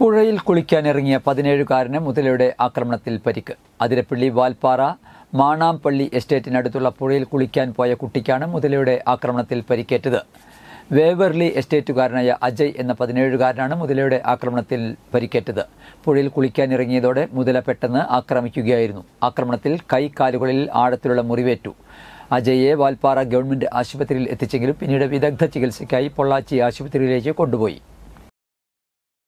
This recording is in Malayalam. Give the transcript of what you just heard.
പുഴയിൽ കുളിക്കാനിറങ്ങിയ പതിനേഴുകാരന് മുതലയുടെ ആക്രമണത്തിൽ പരിക്ക് അതിരപ്പള്ളി വാൽപ്പാറ മാണാംപള്ളി എസ്റ്റേറ്റിനടുത്തുള്ള പുഴയിൽ കുളിക്കാൻ പോയ കുട്ടിക്കാണ് മുതലയുടെ ആക്രമണത്തിൽ പരിക്കേറ്റത് വേവർലി എസ്റ്റേറ്റുകാരനായ അജയ് എന്ന പതിനേഴുകാരനാണ് മുതലയുടെ ആക്രമണത്തിൽ പരിക്കേറ്റത് പുഴയിൽ കുളിക്കാനിറങ്ങിയതോടെ മുതല പെട്ടെന്ന് ആക്രമിക്കുകയായിരുന്നു ആക്രമണത്തിൽ കൈ കാലുകളിൽ ആഴത്തിലുള്ള മുറിവേറ്റു അജയെ വാൽപ്പാറ ഗവൺമെന്റ് ആശുപത്രിയിൽ എത്തിച്ചെങ്കിലും പിന്നീട് വിദഗ്ധ ചികിത്സയ്ക്കായി പൊള്ളാച്ചി ആശുപത്രിയിലേക്ക് കൊണ്ടുപോയി